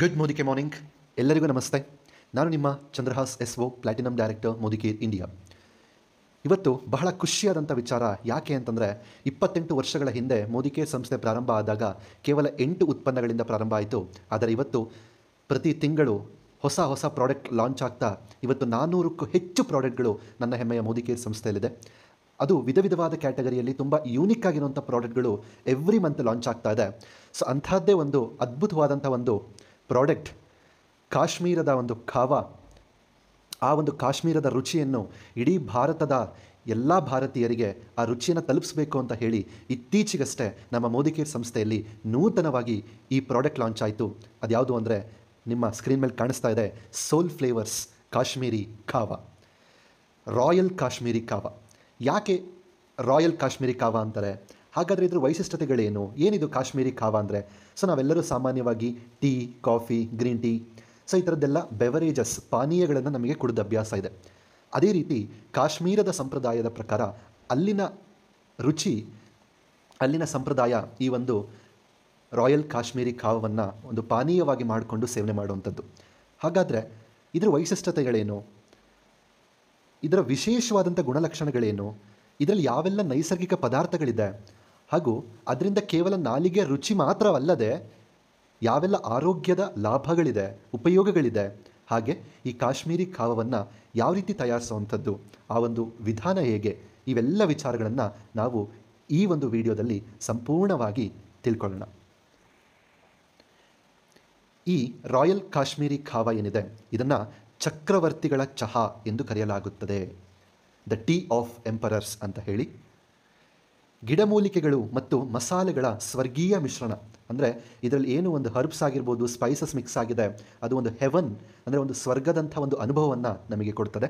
Good ಮೋದಿಕೆ morning ಎಲ್ಲರಿಗೂ ನಮಸ್ತೆ ನಾನು ನಿಮ್ಮ Chandrahas S O platinum director ModiCare India ಇವತ್ತು ಬಹಳ ಖುಷಿಯಾದಂಥ ವಿಚಾರ ಯಾಕೆ ಅಂತಂದರೆ ಇಪ್ಪತ್ತೆಂಟು ವರ್ಷಗಳ ಹಿಂದೆ ಮೋದಿಕೇರ್ ಸಂಸ್ಥೆ ಪ್ರಾರಂಭ ಆದಾಗ ಕೇವಲ ಎಂಟು ಉತ್ಪನ್ನಗಳಿಂದ ಪ್ರಾರಂಭ ಆಯಿತು ಆದರೆ ಇವತ್ತು ಪ್ರತಿ ತಿಂಗಳು ಹೊಸ ಹೊಸ ಪ್ರಾಡಕ್ಟ್ ಲಾಂಚ್ ಆಗ್ತಾ ಇವತ್ತು ನಾನ್ನೂರಕ್ಕೂ ಹೆಚ್ಚು ಪ್ರಾಡಕ್ಟ್ಗಳು ನನ್ನ ಹೆಮ್ಮೆಯ ಮೋದಿಕೇರ್ ಸಂಸ್ಥೆಯಲ್ಲಿದೆ ಅದು ವಿಧ ವಿಧವಾದ ಕ್ಯಾಟಗರಿಯಲ್ಲಿ ತುಂಬ ಯೂನಿಕ್ ಆಗಿರುವಂಥ ಪ್ರಾಡಕ್ಟ್ಗಳು ಎವ್ರಿ ಮಂತ್ ಲಾಂಚ್ ಆಗ್ತಾ ಇದೆ ಸೊ ಅಂಥದ್ದೇ ಒಂದು ಅದ್ಭುತವಾದಂಥ ಒಂದು ಪ್ರಾಡಕ್ಟ್ ಕಾಶ್ಮೀರದ ಒಂದು ಕಾವ ಆ ಒಂದು ಕಾಶ್ಮೀರದ ರುಚಿಯನ್ನು ಇಡೀ ಭಾರತದ ಎಲ್ಲ ಭಾರತೀಯರಿಗೆ ಆ ರುಚಿಯನ್ನು ತಲುಪಿಸಬೇಕು ಅಂತ ಹೇಳಿ ಇತ್ತೀಚೆಗಷ್ಟೇ ನಮ್ಮ ಮೋದಿ ಕೇರ್ ಸಂಸ್ಥೆಯಲ್ಲಿ ನೂತನವಾಗಿ ಈ ಪ್ರಾಡಕ್ಟ್ ಲಾಂಚ್ ಆಯಿತು ಅದ್ಯಾವುದು ಅಂದರೆ ನಿಮ್ಮ ಸ್ಕ್ರೀನ್ ಮೇಲೆ ಕಾಣಿಸ್ತಾ ಇದೆ soul flavours Kashmiri kahwa royal Kashmiri kahwa ಯಾಕೆ ರಾಯಲ್ ಕಾಶ್ಮೀರಿ ಕಾವ ಅಂತಾರೆ ಹಾಗಾದರೆ ಇದ್ರ ವೈಶಿಷ್ಟ್ಯತೆಗಳೇನು ಏನಿದು ಕಾಶ್ಮೀರಿ ಕಾವ ಅಂದರೆ ಸೊ ನಾವೆಲ್ಲರೂ ಸಾಮಾನ್ಯವಾಗಿ tea coffee green tea so ಈ ಥರದ್ದೆಲ್ಲ ಬೆವರೇಜಸ್ ಪಾನೀಯಗಳನ್ನು ನಮಗೆ ಕುಡಿದ ಅಭ್ಯಾಸ ಇದೆ ಅದೇ ರೀತಿ ಕಾಶ್ಮೀರದ ಸಂಪ್ರದಾಯದ ಪ್ರಕಾರ ಅಲ್ಲಿನ ರುಚಿ ಅಲ್ಲಿನ ಸಂಪ್ರದಾಯ ಈ ಒಂದು ರಾಯಲ್ ಕಾಶ್ಮೀರಿ ಕಾವವನ್ನು ಒಂದು ಪಾನೀಯವಾಗಿ ಮಾಡಿಕೊಂಡು ಸೇವನೆ ಮಾಡುವಂಥದ್ದು ಹಾಗಾದರೆ ಇದರ ವೈಶಿಷ್ಟ್ಯತೆಗಳೇನು ಇದರ ವಿಶೇಷವಾದಂಥ ಗುಣಲಕ್ಷಣಗಳೇನು ಇದರಲ್ಲಿ ಯಾವೆಲ್ಲ ನೈಸರ್ಗಿಕ ಪದಾರ್ಥಗಳಿದೆ ಹಾಗೂ ಅದರಿಂದ ಕೇವಲ ನಾಲಿಗೆ ರುಚಿ ಮಾತ್ರವಲ್ಲದೆ ಯಾವೆಲ್ಲ ಆರೋಗ್ಯದ ಲಾಭಗಳಿದೆ ಉಪಯೋಗಗಳಿದೆ ಹಾಗೆ ಈ ಕಾಶ್ಮೀರಿ ಕಾವವನ್ನು ಯಾವ ರೀತಿ ತಯಾರಿಸುವಂಥದ್ದು ಆ ಒಂದು ವಿಧಾನ ಹೇಗೆ ಇವೆಲ್ಲ ವಿಚಾರಗಳನ್ನು ನಾವು ಈ ಒಂದು ವಿಡಿಯೋದಲ್ಲಿ ಸಂಪೂರ್ಣವಾಗಿ ತಿಳ್ಕೊಳ್ಳೋಣ ಈ ರಾಯಲ್ ಕಾಶ್ಮೀರಿ ಖಾವ ಏನಿದೆ ಇದನ್ನು ಚಕ್ರವರ್ತಿಗಳ ಚಹಾ ಎಂದು ಕರೆಯಲಾಗುತ್ತದೆ ದ ಟೀ ಆಫ್ ಎಂಪರರ್ಸ್ ಅಂತ ಹೇಳಿ ಗಿಡಮೂಲಿಕೆಗಳು ಮತ್ತು ಮಸಾಲೆಗಳ ಸ್ವರ್ಗೀಯ ಮಿಶ್ರಣ ಅಂದರೆ ಇದರಲ್ಲಿ ಏನು ಒಂದು ಹರ್ಬ್ಸ್ ಆಗಿರ್ಬೋದು ಸ್ಪೈಸಸ್ ಮಿಕ್ಸ್ ಆಗಿದೆ ಅದು ಒಂದು ಹೆವನ್ ಅಂದರೆ ಒಂದು ಸ್ವರ್ಗದಂಥ ಒಂದು ಅನುಭವವನ್ನು ನಮಗೆ ಕೊಡ್ತದೆ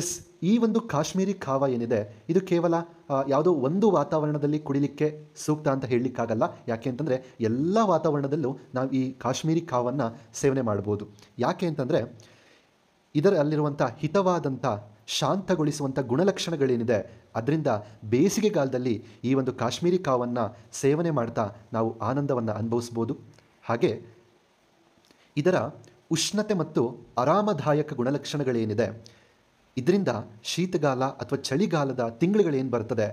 ಎಸ್ ಈ ಒಂದು ಕಾಶ್ಮೀರಿ ಕಾವ ಏನಿದೆ ಇದು ಕೇವಲ ಯಾವುದೋ ಒಂದು ವಾತಾವರಣದಲ್ಲಿ ಕುಡಿಲಿಕ್ಕೆ ಸೂಕ್ತ ಅಂತ ಹೇಳಲಿಕ್ಕಾಗಲ್ಲ ಯಾಕೆ ಅಂತಂದರೆ ಎಲ್ಲ ವಾತಾವರಣದಲ್ಲೂ ನಾವು ಈ ಕಾಶ್ಮೀರಿ ಕಾವನ್ನು ಸೇವನೆ ಮಾಡ್ಬೋದು ಯಾಕೆ ಅಂತಂದರೆ ಇದರಲ್ಲಿರುವಂಥ ಹಿತವಾದಂಥ ಶಾಂತಗೊಳಿಸುವಂಥ ಗುಣಲಕ್ಷಣಗಳೇನಿದೆ ಅದರಿಂದ ಬೇಸಿಗೆಗಾಲದಲ್ಲಿ ಈ ಒಂದು ಕಾಶ್ಮೀರಿ ಕಾವನ್ನು ಸೇವನೆ ಮಾಡ್ತಾ ನಾವು ಆನಂದವನ್ನು ಅನುಭವಿಸ್ಬೋದು ಹಾಗೆ ಇದರ ಉಷ್ಣತೆ ಮತ್ತು ಆರಾಮದಾಯಕ ಗುಣಲಕ್ಷಣಗಳೇನಿದೆ ಇದರಿಂದ ಶೀತಗಾಲ ಅಥವಾ ಚಳಿಗಾಲದ ತಿಂಗಳುಗಳೇನು ಬರ್ತದೆ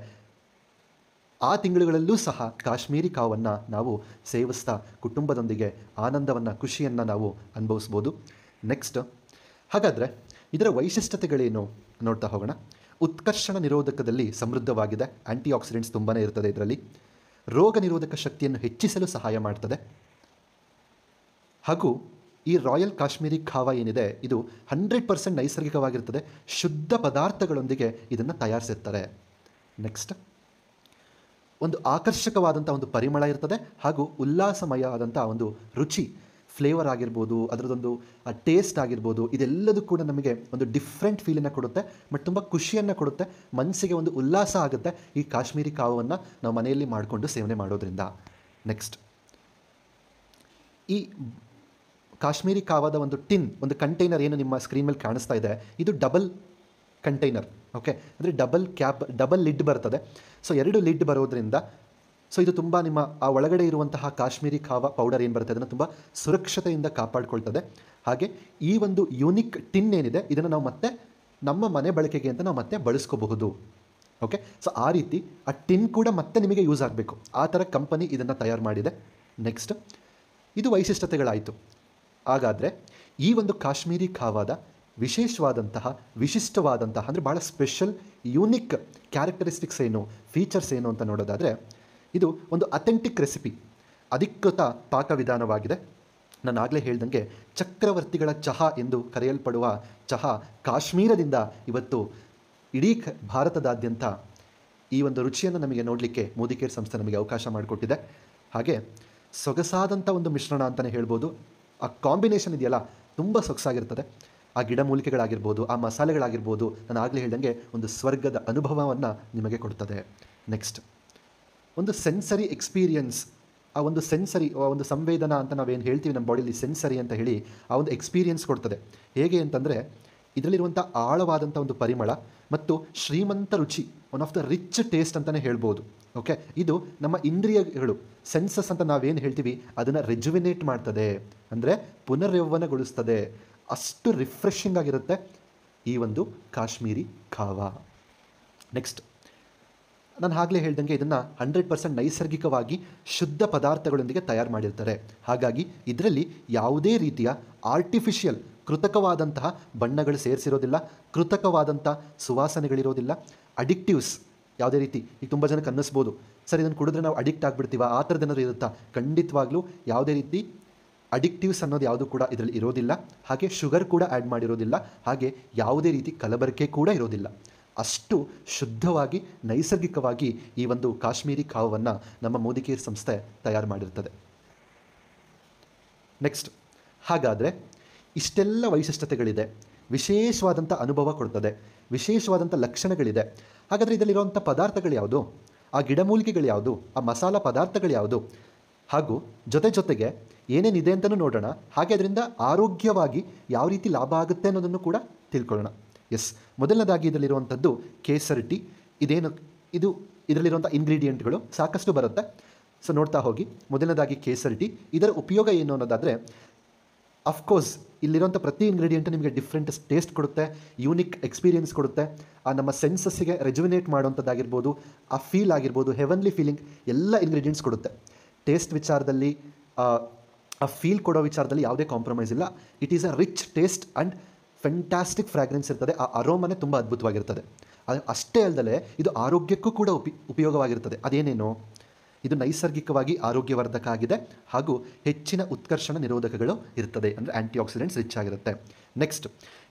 ಆ ತಿಂಗಳುಗಳಲ್ಲೂ ಸಹ ಕಾಶ್ಮೀರಿ ಕಾವನ್ನು ನಾವು ಸೇವಿಸ್ತಾ ಕುಟುಂಬದೊಂದಿಗೆ ಆನಂದವನ್ನು ಖುಷಿಯನ್ನು ನಾವು ಅನುಭವಿಸ್ಬೋದು ನೆಕ್ಸ್ಟ್ ಹಾಗಾದರೆ ಇದರ ವೈಶಿಷ್ಟ್ಯತೆಗಳೇನು ನೋಡ್ತಾ ಹೋಗೋಣ ಉತ್ಕರ್ಷಣ ನಿರೋಧಕದಲ್ಲಿ ಸಮೃದ್ಧವಾಗಿದೆ ಆ್ಯಂಟಿ ಆಕ್ಸಿಡೆಂಟ್ಸ್ ತುಂಬಾ ಇರ್ತದೆ ಇದರಲ್ಲಿ ರೋಗ ನಿರೋಧಕ ಶಕ್ತಿಯನ್ನು ಹೆಚ್ಚಿಸಲು ಸಹಾಯ ಮಾಡ್ತದೆ ಹಾಗೂ ಈ ರಾಯಲ್ ಕಾಶ್ಮೀರಿ ಖಾವ ಏನಿದೆ ಇದು ಹಂಡ್ರೆಡ್ ಪರ್ಸೆಂಟ್ ನೈಸರ್ಗಿಕವಾಗಿರ್ತದೆ ಶುದ್ಧ ಪದಾರ್ಥಗಳೊಂದಿಗೆ ಇದನ್ನು ತಯಾರಿಸಿರ್ತಾರೆ ನೆಕ್ಸ್ಟ್ ಒಂದು ಆಕರ್ಷಕವಾದಂಥ ಒಂದು ಪರಿಮಳ ಇರ್ತದೆ ಹಾಗೂ ಉಲ್ಲಾಸಮಯ ಆದಂಥ ಒಂದು ರುಚಿ ಫ್ಲೇವರ್ ಆಗಿರ್ಬೋದು ಅದರದೊಂದು ಟೇಸ್ಟ್ ಆಗಿರ್ಬೋದು ಇದೆಲ್ಲದೂ ಕೂಡ ನಮಗೆ ಒಂದು ಡಿಫ್ರೆಂಟ್ ಫೀಲನ್ನು ಕೊಡುತ್ತೆ ಬಟ್ ತುಂಬ ಖುಷಿಯನ್ನು ಕೊಡುತ್ತೆ ಮನಸ್ಸಿಗೆ ಒಂದು ಉಲ್ಲಾಸ ಆಗುತ್ತೆ ಈ ಕಾಶ್ಮೀರಿ ಕಾವನ್ನು ನಾವು ಮನೆಯಲ್ಲಿ ಮಾಡಿಕೊಂಡು ಸೇವನೆ ಮಾಡೋದ್ರಿಂದ ನೆಕ್ಸ್ಟ್ ಈ ಕಾಶ್ಮೀರಿ ಕಾವಾದ ಒಂದು ಟಿನ್ ಒಂದು ಕಂಟೈನರ್ ಏನು ನಿಮ್ಮ ಸ್ಕ್ರೀನ್ ಮೇಲೆ ಕಾಣಿಸ್ತಾ ಇದೆ ಇದು ಡಬಲ್ ಕಂಟೈನರ್ ಓಕೆ ಅಂದರೆ ಡಬಲ್ ಕ್ಯಾಪ್ ಡಬಲ್ ಲಿಡ್ ಬರ್ತದೆ ಸೊ ಎರಡು ಲಿಡ್ ಬರೋದ್ರಿಂದ ಸೊ ಇದು ತುಂಬ ನಿಮ್ಮ ಆ ಒಳಗಡೆ ಇರುವಂತಹ ಕಾಶ್ಮೀರಿ ಖಾವ ಪೌಡರ್ ಏನು ಬರುತ್ತೆ ಅದನ್ನು ತುಂಬ ಸುರಕ್ಷತೆಯಿಂದ ಕಾಪಾಡಿಕೊಳ್ತದೆ ಹಾಗೆ ಈ ಒಂದು ಯೂನಿಕ್ ಟಿನ್ ಏನಿದೆ ಇದನ್ನು ನಾವು ಮತ್ತೆ ನಮ್ಮ ಮನೆ ಬಳಕೆಗೆ ಅಂತ ನಾವು ಮತ್ತೆ ಬಳಸ್ಕೋಬಹುದು ಓಕೆ ಸೊ ಆ ರೀತಿ ಆ ಟಿನ್ ಕೂಡ ಮತ್ತೆ ನಿಮಗೆ ಯೂಸ್ ಆಗಬೇಕು ಆ ಥರ ಕಂಪನಿ ಇದನ್ನು ತಯಾರು ಮಾಡಿದೆ ನೆಕ್ಸ್ಟ್ ಇದು ವೈಶಿಷ್ಟ್ಯತೆಗಳಾಯಿತು ಹಾಗಾದರೆ ಈ ಒಂದು ಕಾಶ್ಮೀರಿ ಖಾವಾದ ವಿಶೇಷವಾದಂತಹ ವಿಶಿಷ್ಟವಾದಂತಹ ಅಂದರೆ ಭಾಳ ಸ್ಪೆಷಲ್ ಯೂನಿಕ್ ಕ್ಯಾರೆಕ್ಟರಿಸ್ಟಿಕ್ಸ್ ಏನು ಫೀಚರ್ಸ್ ಏನು ಅಂತ ನೋಡೋದಾದರೆ ಇದು ಒಂದು ಅಥೆಂಟಿಕ್ ರೆಸಿಪಿ ಅಧಿಕೃತ ಪಾಕವಿಧಾನವಾಗಿದೆ ನಾನು ಆಗಲೇ ಹೇಳ್ದಂಗೆ ಚಕ್ರವರ್ತಿಗಳ ಚಹಾ ಎಂದು ಕರೆಯಲ್ಪಡುವ ಚಹಾ ಕಾಶ್ಮೀರದಿಂದ ಇವತ್ತು ಇಡೀ ಭಾರತದಾದ್ಯಂತ ಈ ಒಂದು ರುಚಿಯನ್ನು ನಮಗೆ ನೋಡಲಿಕ್ಕೆ ಮೋದಿ ಕೇರ್ ಸಂಸ್ಥೆ ನಮಗೆ ಅವಕಾಶ ಮಾಡಿಕೊಟ್ಟಿದೆ ಹಾಗೆ ಸೊಗಸಾದಂಥ ಒಂದು ಮಿಶ್ರಣ ಅಂತಲೇ ಹೇಳ್ಬೋದು ಆ ಕಾಂಬಿನೇಷನ್ ಇದೆಯಲ್ಲ ತುಂಬ ಸೊಗಸಾಗಿರ್ತದೆ ಆ ಗಿಡಮೂಲಿಕೆಗಳಾಗಿರ್ಬೋದು ಆ ಮಸಾಲೆಗಳಾಗಿರ್ಬೋದು ನಾನು ಆಗಲೇ ಹೇಳ್ದಂಗೆ ಒಂದು ಸ್ವರ್ಗದ ಅನುಭವವನ್ನು ನಿಮಗೆ ಕೊಡ್ತದೆ ನೆಕ್ಸ್ಟ್ ಒಂದು ಸೆನ್ಸರಿ ಎಕ್ಸ್ಪೀರಿಯನ್ಸ್ ಆ ಒಂದು ಸೆನ್ಸರಿ ಒಂದು ಸಂವೇದನಾ ಅಂತ ನಾವೇನು ಹೇಳ್ತೀವಿ ನಮ್ಮ ಬಾಡಿಲಿ ಸೆನ್ಸರಿ ಅಂತ ಹೇಳಿ ಆ ಒಂದು ಎಕ್ಸ್ಪೀರಿಯನ್ಸ್ ಕೊಡ್ತದೆ ಹೇಗೆ ಅಂತಂದರೆ ಇದರಲ್ಲಿರುವಂಥ ಆಳವಾದಂಥ ಒಂದು ಪರಿಮಳ ಮತ್ತು ಶ್ರೀಮಂತ ರುಚಿ one of the rich taste ಅಂತಲೇ ಹೇಳ್ಬೋದು ಓಕೆ ಇದು ನಮ್ಮ ಇಂದ್ರಿಯಗಳು ಸೆನ್ಸಸ್ ಅಂತ ನಾವೇನು ಹೇಳ್ತೀವಿ ಅದನ್ನು ರೆಜುವಿನೇಟ್ ಮಾಡ್ತದೆ ಅಂದರೆ ಪುನರ್ಯೌವನಗೊಳಿಸ್ತದೆ ಅಷ್ಟು ರಿಫ್ರೆಶಿಂಗ್ ಆಗಿರುತ್ತೆ ಈ ಒಂದು ಕಾಶ್ಮೀರಿ ಖಾವ ನೆಕ್ಸ್ಟ್ ನಾನು ಆಗಲೇ ಹೇಳ್ದಂಗೆ ಇದನ್ನು ಹಂಡ್ರೆಡ್ ಪರ್ಸೆಂಟ್ ನೈಸರ್ಗಿಕವಾಗಿ ಶುದ್ಧ ಪದಾರ್ಥಗಳೊಂದಿಗೆ ತಯಾರು ಮಾಡಿರ್ತಾರೆ ಹಾಗಾಗಿ ಇದರಲ್ಲಿ ಯಾವುದೇ ರೀತಿಯ ಆರ್ಟಿಫಿಷಿಯಲ್ ಕೃತಕವಾದಂತಹ ಬಣ್ಣಗಳು ಸೇರಿಸಿರೋದಿಲ್ಲ ಕೃತಕವಾದಂಥ ಸುವಾಸನೆಗಳಿರೋದಿಲ್ಲ ಅಡಿಕ್ಟಿವ್ಸ್ ಯಾವುದೇ ರೀತಿ ಈಗ ತುಂಬ ಜನಕ್ಕೆ ಅನ್ನಿಸ್ಬೋದು ಸರ್ ಇದನ್ನು ಕುಡಿದ್ರೆ ನಾವು ಅಡಿಕ್ಟ್ ಆಗಿಬಿಡ್ತೀವ ಆ ಥರ ಏನಾದರೂ ಇರುತ್ತಾ ಖಂಡಿತವಾಗ್ಲೂ ಯಾವುದೇ ರೀತಿ ಅಡಿಕ್ಟಿವ್ಸ್ ಅನ್ನೋದು ಯಾವುದು ಕೂಡ ಇದರಲ್ಲಿ ಇರೋದಿಲ್ಲ ಹಾಗೆ ಶುಗರ್ ಕೂಡ ಆ್ಯಡ್ ಮಾಡಿರೋದಿಲ್ಲ ಹಾಗೆ ಯಾವುದೇ ರೀತಿ ಕಲಬರಿಕೆ ಕೂಡ ಇರೋದಿಲ್ಲ ಅಷ್ಟು ಶುದ್ಧವಾಗಿ ನೈಸರ್ಗಿಕವಾಗಿ ಈ ಒಂದು ಕಾಶ್ಮೀರಿ ಕಾವವನ್ನು ನಮ್ಮ ಮೋದಿಕೇರ್ ಸಂಸ್ಥೆ ತಯಾರು ಮಾಡಿರ್ತದೆ ನೆಕ್ಸ್ಟ್ ಹಾಗಾದರೆ ಇಷ್ಟೆಲ್ಲ ವೈಶಿಷ್ಟ್ಯತೆಗಳಿದೆ ವಿಶೇಷವಾದಂಥ ಅನುಭವ ಕೊಡ್ತದೆ ವಿಶೇಷವಾದಂಥ ಲಕ್ಷಣಗಳಿದೆ ಹಾಗಾದರೆ ಇದರಲ್ಲಿರುವಂಥ ಪದಾರ್ಥಗಳು ಯಾವುದು ಆ ಗಿಡಮೂಲಿಕೆಗಳು ಯಾವುದು ಆ ಮಸಾಲ ಪದಾರ್ಥಗಳು ಯಾವುದು ಹಾಗೂ ಜೊತೆ ಜೊತೆಗೆ ಏನೇನಿದೆ ಅಂತಲೂ ನೋಡೋಣ ಹಾಗೆ ಅದರಿಂದ ಆರೋಗ್ಯವಾಗಿ ಯಾವ ರೀತಿ ಲಾಭ ಆಗುತ್ತೆ ಅನ್ನೋದನ್ನು ಕೂಡ ತಿಳ್ಕೊಳ್ಳೋಣ ಎಸ್ ಮೊದಲನೇದಾಗಿ ಇದರಲ್ಲಿರುವಂಥದ್ದು ಕೇಸರಿ ಟೀ ಇದೇನು ಇದು ಇದರಲ್ಲಿರುವಂಥ ಇಂಗ್ರೀಡಿಯೆಂಟ್ಗಳು ಸಾಕಷ್ಟು ಬರುತ್ತೆ ಸೊ ನೋಡ್ತಾ ಹೋಗಿ ಮೊದಲನೇದಾಗಿ ಕೇಸರಿ ಟೀ ಇದರ ಉಪಯೋಗ ಏನು ಅನ್ನೋದಾದರೆ ಅಫ್ಕೋರ್ಸ್ ಇಲ್ಲಿರುವಂಥ ಪ್ರತಿ ಇಂಗ್ರೀಡಿಯೆಂಟ್ ನಿಮಗೆ ಡಿಫ್ರೆಂಟ್ ಟೇಸ್ಟ್ ಕೊಡುತ್ತೆ ಯೂನಿಕ್ ಎಕ್ಸ್ಪೀರಿಯೆನ್ಸ್ ಕೊಡುತ್ತೆ ಆ ನಮ್ಮ ಸೆನ್ಸಸ್ಸಿಗೆ ರೆಜುವಿನೇಟ್ ಮಾಡುವಂಥದ್ದಾಗಿರ್ಬೋದು ಆ ಫೀಲ್ ಆಗಿರ್ಬೋದು ಹೆವನ್ಲಿ ಫೀಲಿಂಗ್ ಎಲ್ಲ ಇಂಗ್ರೀಡಿಯೆಂಟ್ಸ್ ಕೊಡುತ್ತೆ ಟೇಸ್ಟ್ ವಿಚಾರದಲ್ಲಿ ಆ ಫೀಲ್ ಕೊಡೋ ವಿಚಾರದಲ್ಲಿ ಯಾವುದೇ ಕಾಂಪ್ರಮೈಸ್ ಇಲ್ಲ it is a rich taste and fantastic fragrance ಇರ್ತದೆ ಆ ಅರೋಮನೆ ತುಂಬ ಅದ್ಭುತವಾಗಿರ್ತದೆ ಅದು ಅಷ್ಟೇ ಅಲ್ಲದೆ ಇದು ಆರೋಗ್ಯಕ್ಕೂ ಕೂಡ ಉಪಿ ಉಪಯೋಗವಾಗಿರ್ತದೆ ಅದೇನೇನು ಇದು ನೈಸರ್ಗಿಕವಾಗಿ ಆರೋಗ್ಯವರ್ಧಕ ಆಗಿದೆ ಹಾಗೂ ಹೆಚ್ಚಿನ ಉತ್ಕರ್ಷಣ ನಿರೋಧಕಗಳು ಇರ್ತದೆ ಅಂದರೆ ಆ್ಯಂಟಿ ಆಕ್ಸಿಡೆಂಟ್ಸ್ ರಿಚ್ ಆಗಿರುತ್ತೆ ನೆಕ್ಸ್ಟ್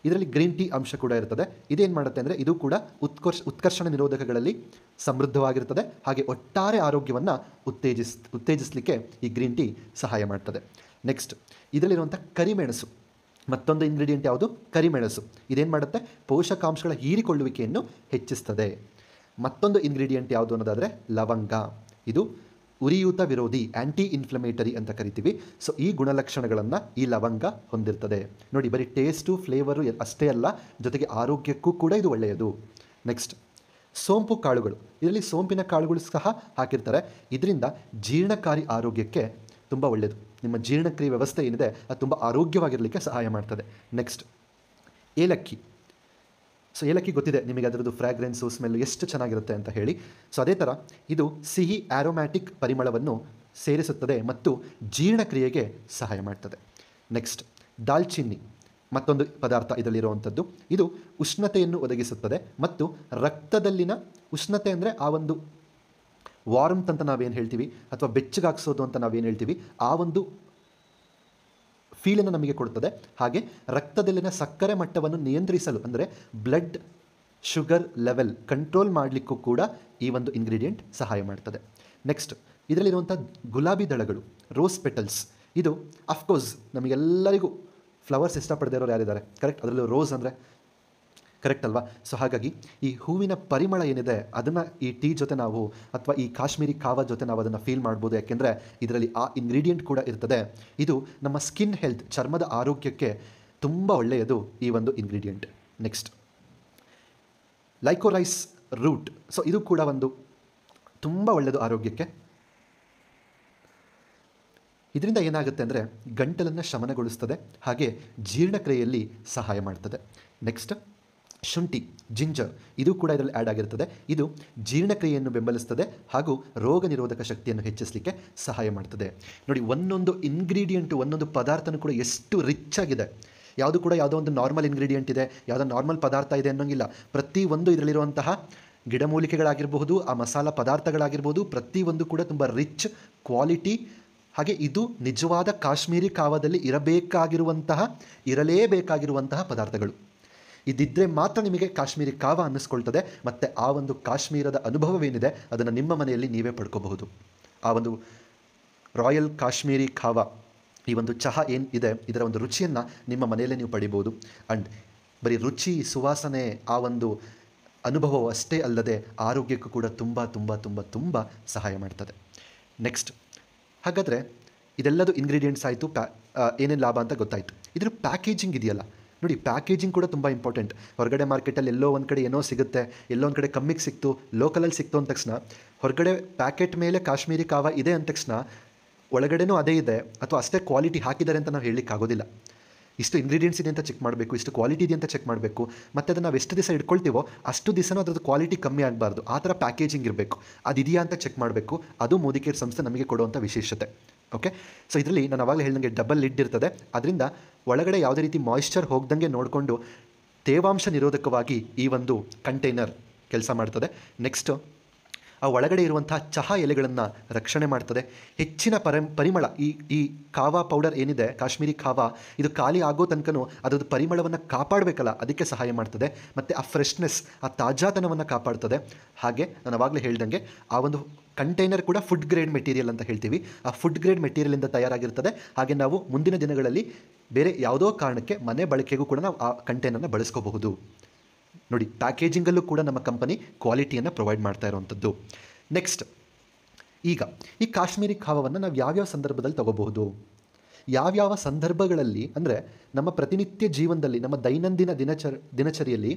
ಇದರಲ್ಲಿ ಗ್ರೀನ್ ಟೀ ಅಂಶ ಕೂಡ ಇರ್ತದೆ ಇದೇನು ಮಾಡುತ್ತೆ ಅಂದರೆ ಇದು ಕೂಡ ಉತ್ಕರ್ಷ ಉತ್ಕರ್ಷಣ ನಿರೋಧಕಗಳಲ್ಲಿ ಸಮೃದ್ಧವಾಗಿರ್ತದೆ ಹಾಗೆ ಒಟ್ಟಾರೆ ಆರೋಗ್ಯವನ್ನು ಉತ್ತೇಜಿಸ್ ಉತ್ತೇಜಿಸಲಿಕ್ಕೆ ಈ ಗ್ರೀನ್ ಟೀ ಸಹಾಯ ಮಾಡ್ತದೆ ನೆಕ್ಸ್ಟ್ ಇದರಲ್ಲಿರುವಂಥ ಕರಿಮೆಣಸು ಮತ್ತೊಂದು ಇಂಗ್ರೀಡಿಯೆಂಟ್ ಯಾವುದು ಕರಿಮೆಣಸು ಇದೇನು ಮಾಡುತ್ತೆ ಪೋಷಕಾಂಶಗಳ ಹೀರಿಕೊಳ್ಳುವಿಕೆಯನ್ನು ಹೆಚ್ಚಿಸ್ತದೆ ಮತ್ತೊಂದು ಇಂಗ್ರೀಡಿಯೆಂಟ್ ಯಾವುದು ಅನ್ನೋದಾದರೆ ಲವಂಗ ಇದು ಉರಿಯೂತ ವಿರೋಧಿ ಆ್ಯಂಟಿ ಇನ್ಫ್ಲಮೇಟರಿ ಅಂತ ಕರಿತೀವಿ ಸೊ ಈ ಗುಣಲಕ್ಷಣಗಳನ್ನು ಈ ಲವಂಗ ಹೊಂದಿರ್ತದೆ ನೋಡಿ ಬರೀ ಟೇಸ್ಟು ಫ್ಲೇವರು ಅಷ್ಟೇ ಅಲ್ಲ ಜೊತೆಗೆ ಆರೋಗ್ಯಕ್ಕೂ ಕೂಡ ಇದು ಒಳ್ಳೆಯದು ನೆಕ್ಸ್ಟ್ ಸೋಂಪು ಕಾಳುಗಳು ಇದರಲ್ಲಿ ಸೋಂಪಿನ ಕಾಳುಗಳು ಸಹ ಹಾಕಿರ್ತಾರೆ ಇದರಿಂದ ಜೀರ್ಣಕಾರಿ ಆರೋಗ್ಯಕ್ಕೆ ತುಂಬ ಒಳ್ಳೆಯದು ನಿಮ್ಮ ಜೀರ್ಣಕ್ರಿಯೆ ವ್ಯವಸ್ಥೆ ಏನಿದೆ ಅದು ತುಂಬ ಆರೋಗ್ಯವಾಗಿರಲಿಕ್ಕೆ ಸಹಾಯ ಮಾಡ್ತದೆ ನೆಕ್ಸ್ಟ್ ಏಲಕ್ಕಿ ಸೊ ಏಲಕ್ಕಿ ಗೊತ್ತಿದೆ ನಿಮಗೆ ಅದರದ್ದು ಫ್ರ್ಯಾಗ್ರೆನ್ಸು ಸ್ಮೆಲ್ ಎಷ್ಟು ಚೆನ್ನಾಗಿರುತ್ತೆ ಅಂತ ಹೇಳಿ ಸೊ ಅದೇ ಥರ ಇದು ಸಿಹಿ ಆ್ಯರೋಮ್ಯಾಟಿಕ್ ಪರಿಮಳವನ್ನು ಸೇರಿಸುತ್ತದೆ ಮತ್ತು ಜೀರ್ಣಕ್ರಿಯೆಗೆ ಸಹಾಯ ಮಾಡ್ತದೆ ನೆಕ್ಸ್ಟ್ ದಾಲ್ಚಿನ್ನಿ ಮತ್ತೊಂದು ಪದಾರ್ಥ ಇದರಲ್ಲಿರುವಂಥದ್ದು ಇದು ಉಷ್ಣತೆಯನ್ನು ಒದಗಿಸುತ್ತದೆ ಮತ್ತು ರಕ್ತದಲ್ಲಿನ ಉಷ್ಣತೆ ಅಂದರೆ ಆ ಒಂದು ವಾರಂತ್ ಅಂತ ನಾವೇನು ಹೇಳ್ತೀವಿ ಅಥವಾ ಬೆಚ್ಚಗಾಗಿಸೋದು ಅಂತ ನಾವೇನು ಹೇಳ್ತೀವಿ ಆ ಒಂದು ಫೀಲನ್ನು ನಮಗೆ ಕೊಡುತ್ತದೆ ಹಾಗೆ ರಕ್ತದಲ್ಲಿನ ಸಕ್ಕರೆ ಮಟ್ಟವನ್ನು ನಿಯಂತ್ರಿಸಲು ಅಂದರೆ ಬ್ಲಡ್ ಶುಗರ್ ಲೆವೆಲ್ ಕಂಟ್ರೋಲ್ ಮಾಡಲಿಕ್ಕೂ ಕೂಡ ಈ ಒಂದು ಇಂಗ್ರೀಡಿಯೆಂಟ್ ಸಹಾಯ ಮಾಡ್ತದೆ ನೆಕ್ಸ್ಟ್ ಇದರಲ್ಲಿರುವಂಥ ಗುಲಾಬಿ ದಳಗಳು ರೋಸ್ ಪೆಟಲ್ಸ್ ಇದು ಅಫ್ಕೋರ್ಸ್ ನಮಗೆಲ್ಲರಿಗೂ ಫ್ಲವರ್ಸ್ ಇಷ್ಟಪಡದೇ ಇರೋರು ಯಾರಿದ್ದಾರೆ ಕರೆಕ್ಟ್ ಅದರಲ್ಲೂ ರೋಸ್ ಅಂದರೆ ಕರೆಕ್ಟ್ ಅಲ್ವಾ ಸೊ ಹಾಗಾಗಿ ಈ ಹೂವಿನ ಪರಿಮಳ ಏನಿದೆ ಅದನ್ನು ಈ ಟೀ ಜೊತೆ ನಾವು ಅಥವಾ ಈ ಕಾಶ್ಮೀರಿ ಕಾವ ಜೊತೆ ನಾವು ಅದನ್ನು ಫೀಲ್ ಮಾಡ್ಬೋದು ಯಾಕೆಂದರೆ ಇದರಲ್ಲಿ ಆ ಇಂಗ್ರೀಡಿಯೆಂಟ್ ಕೂಡ ಇರ್ತದೆ ಇದು ನಮ್ಮ ಸ್ಕಿನ್ ಹೆಲ್ತ್ ಚರ್ಮದ ಆರೋಗ್ಯಕ್ಕೆ ತುಂಬ ಒಳ್ಳೆಯದು ಈ ಒಂದು ingredient next liquorice root so ಇದು ಕೂಡ ಒಂದು ತುಂಬ ಒಳ್ಳೆಯದು ಆರೋಗ್ಯಕ್ಕೆ ಇದರಿಂದ ಏನಾಗುತ್ತೆ ಅಂದರೆ ಗಂಟಲನ್ನು ಶಮನಗೊಳಿಸ್ತದೆ ಹಾಗೆ ಜೀರ್ಣಕ್ರಿಯೆಯಲ್ಲಿ ಸಹಾಯ ಮಾಡ್ತದೆ ನೆಕ್ಸ್ಟ್ ಶುಂಠಿ ಜಿಂಜರ್ ಇದು ಕೂಡ ಇದರಲ್ಲಿ ಆ್ಯಡ್ ಆಗಿರ್ತದೆ ಇದು ಜೀರ್ಣಕ್ರಿಯೆಯನ್ನು ಬೆಂಬಲಿಸ್ತದೆ ಹಾಗೂ ರೋಗ ನಿರೋಧಕ ಶಕ್ತಿಯನ್ನು ಹೆಚ್ಚಿಸಲಿಕ್ಕೆ ಸಹಾಯ ಮಾಡ್ತದೆ ನೋಡಿ ಒಂದೊಂದು ಇಂಗ್ರೀಡಿಯೆಂಟು ಒಂದೊಂದು ಪದಾರ್ಥನೂ ಕೂಡ ಎಷ್ಟು ರಿಚ್ ಆಗಿದೆ ಯಾವುದು ಕೂಡ ಯಾವುದೋ ಒಂದು ನಾರ್ಮಲ್ ಇಂಗ್ರೀಡಿಯೆಂಟ್ ಇದೆ ಯಾವುದೋ ನಾರ್ಮಲ್ ಪದಾರ್ಥ ಇದೆ ಅನ್ನೋಂಗಿಲ್ಲ ಪ್ರತಿಯೊಂದು ಇದರಲ್ಲಿರುವಂತಹ ಗಿಡಮೂಲಿಕೆಗಳಾಗಿರಬಹುದು ಆ ಮಸಾಲ ಪದಾರ್ಥಗಳಾಗಿರ್ಬೋದು ಪ್ರತಿಯೊಂದು ಕೂಡ ತುಂಬ ರಿಚ್ ಕ್ವಾಲಿಟಿ ಹಾಗೆ ಇದು ನಿಜವಾದ ಕಾಶ್ಮೀರಿ ಕಾವದಲ್ಲಿ ಇರಬೇಕಾಗಿರುವಂತಹ ಇರಲೇಬೇಕಾಗಿರುವಂತಹ ಪದಾರ್ಥಗಳು ಇದಿದ್ದರೆ ಮಾತ್ರ ನಿಮಗೆ ಕಾಶ್ಮೀರಿ ಕಾವ ಅನ್ನಿಸ್ಕೊಳ್ತದೆ ಮತ್ತು ಆ ಒಂದು ಕಾಶ್ಮೀರದ ಅನುಭವವೇನಿದೆ ಅದನ್ನು ನಿಮ್ಮ ಮನೆಯಲ್ಲಿ ನೀವೇ ಪಡ್ಕೋಬಹುದು ಆ ಒಂದು ರಾಯಲ್ ಕಾಶ್ಮೀರಿ ಕಾವ ಈ ಒಂದು ಚಹಾ ಏನು ಇದೆ ಇದರ ಒಂದು ರುಚಿಯನ್ನು ನಿಮ್ಮ ಮನೆಯಲ್ಲೇ ನೀವು ಪಡಿಬೋದು ಆ್ಯಂಡ್ ಬರೀ ರುಚಿ ಸುವಾಸನೆ ಆ ಒಂದು ಅನುಭವವು ಅಷ್ಟೇ ಅಲ್ಲದೆ ಆರೋಗ್ಯಕ್ಕೂ ಕೂಡ ತುಂಬ ತುಂಬ ತುಂಬ ತುಂಬ ಸಹಾಯ ಮಾಡ್ತದೆ ನೆಕ್ಸ್ಟ್ ಹಾಗಾದರೆ ಇದೆಲ್ಲದು ಇಂಗ್ರೀಡಿಯೆಂಟ್ಸ್ ಆಯಿತು ಪ್ಯಾ ಏನೇನು ಲಾಭ ಅಂತ ಗೊತ್ತಾಯಿತು ಇದ್ರ ಪ್ಯಾಕೇಜಿಂಗ್ ಇದೆಯಲ್ಲ ನೋಡಿ ಪ್ಯಾಕೇಜಿಂಗ್ ಕೂಡ ತುಂಬ ಇಂಪಾರ್ಟೆಂಟ್ ಹೊರಗಡೆ ಮಾರ್ಕೆಟಲ್ಲಿ ಎಲ್ಲೋ ಒಂದು ಕಡೆ ಏನೋ ಸಿಗುತ್ತೆ ಎಲ್ಲೋ ಒಂದು ಕಡೆ ಕಮ್ಮಿಗೆ ಸಿಕ್ತು ಲೋಕಲಲ್ಲಿ ಸಿಕ್ತು ಅಂದ ತಕ್ಷಣ ಹೊರಗಡೆ ಪ್ಯಾಕೆಟ್ ಮೇಲೆ ಕಾಶ್ಮೀರಿ ಕಾವ ಇದೆ ಅಂದ ತಕ್ಷಣ ಒಳಗಡೆನೂ ಅದೇ ಇದೆ ಅಥವಾ ಅಷ್ಟೇ ಕ್ವಾಲಿಟಿ ಹಾಕಿದ್ದಾರೆ ಅಂತ ನಾವು ಆಗೋದಿಲ್ಲ ಇಷ್ಟು ಇಂಗ್ರೀಡಿಯೆಂಟ್ಸ್ ಇದೆ ಅಂತ ಚೆಕ್ ಮಾಡಬೇಕು ಇಷ್ಟು ಕ್ವಾಲಿಟಿ ಇದೆ ಅಂತ ಚೆಕ್ ಮಾಡಬೇಕು ಮತ್ತು ಅದನ್ನು ನಾವು ಎಷ್ಟು ದಿವಸ ಇಟ್ಕೊಳ್ತೀವೋ ಅಷ್ಟು ದಿವಸನೂ ಅದರದ್ದು ಕ್ವಾಲಿಟಿ ಕಮ್ಮಿ ಆಗಬಾರ್ದು ಆ ಥರ ಪ್ಯಾಕೇಜಿಂಗ್ ಇರಬೇಕು ಅದಿದೆಯಾ ಅಂತ ಚೆಕ್ ಮಾಡಬೇಕು ಅದು ಮೋದಿಕೇರ್ ಸಂಸ್ಥೆ ನಮಗೆ ಕೊಡುವಂಥ ವಿಶೇಷತೆ ಓಕೆ ಸೊ ಇದರಲ್ಲಿ ನಾನು ಅವಾಗಲೇ ಹೇಳಿದಂಗೆ ಡಬಲ್ ಲಿಡ್ ಇರ್ತದೆ ಅದರಿಂದ ಒಳಗಡೆ ಯಾವುದೇ ರೀತಿ ಮಾಯಿಶ್ಚರ್ ಹೋಗ್ದಂಗೆ ನೋಡಿಕೊಂಡು ತೇವಾಂಶ ನಿರೋಧಕವಾಗಿ ಈ ಒಂದು ಕಂಟೈನರ್ ಕೆಲಸ ಮಾಡ್ತದೆ ನೆಕ್ಸ್ಟು ಆ ಒಳಗಡೆ ಇರುವಂಥ ಚಹಾ ಎಲೆಗಳನ್ನು ರಕ್ಷಣೆ ಮಾಡ್ತದೆ ಹೆಚ್ಚಿನ ಪರಂ ಪರಿಮಳ ಈ ಈ ಕಾವಾ ಪೌಡರ್ ಏನಿದೆ ಕಾಶ್ಮೀರಿ ಕಾವಾ ಇದು ಖಾಲಿ ಆಗೋ ತನಕನೂ ಅದರದ್ದು ಪರಿಮಳವನ್ನು ಕಾಪಾಡಬೇಕಲ್ಲ ಅದಕ್ಕೆ ಸಹಾಯ ಮಾಡ್ತದೆ ಮತ್ತು ಆ ಫ್ರೆಶ್ನೆಸ್ ಆ ತಾಜಾತನವನ್ನು ಕಾಪಾಡ್ತದೆ ಹಾಗೆ ನಾನು ಆವಾಗಲೇ ಹೇಳ್ದಂಗೆ ಆ ಒಂದು ಕಂಟೈನರ್ ಕೂಡ ಫುಡ್ ಗ್ರೇಡ್ ಮೆಟೀರಿಯಲ್ ಅಂತ ಹೇಳ್ತೀವಿ ಆ ಫುಡ್ ಗ್ರೇಡ್ ಮೆಟೀರಿಯಲಿಂದ ತಯಾರಾಗಿರ್ತದೆ ಹಾಗೆ ನಾವು ಮುಂದಿನ ದಿನಗಳಲ್ಲಿ ಬೇರೆ ಯಾವುದೋ ಕಾರಣಕ್ಕೆ ಮನೆ ಬಳಕೆಗೂ ಕೂಡ ನಾವು ಆ ಕಂಟೈನರ್ನ ಬಳಸ್ಕೋಬಹುದು ನೋಡಿ ಪ್ಯಾಕೇಜಿಂಗಲ್ಲೂ ಕೂಡ ನಮ್ಮ ಕಂಪನಿ ಕ್ವಾಲಿಟಿಯನ್ನು ಪ್ರೊವೈಡ್ ಮಾಡ್ತಾ ಇರುವಂಥದ್ದು ನೆಕ್ಸ್ಟ್ ಈಗ ಈ ಕಾಶ್ಮೀರಿ ಕಾವವನ್ನು ನಾವು ಯಾವ್ಯಾವ ಸಂದರ್ಭದಲ್ಲಿ ತಗೋಬಹುದು ಯಾವ್ಯಾವ ಸಂದರ್ಭಗಳಲ್ಲಿ ಅಂದರೆ ನಮ್ಮ ಪ್ರತಿನಿತ್ಯ ಜೀವನದಲ್ಲಿ ನಮ್ಮ ದೈನಂದಿನ ದಿನಚರ ದಿನಚರಿಯಲ್ಲಿ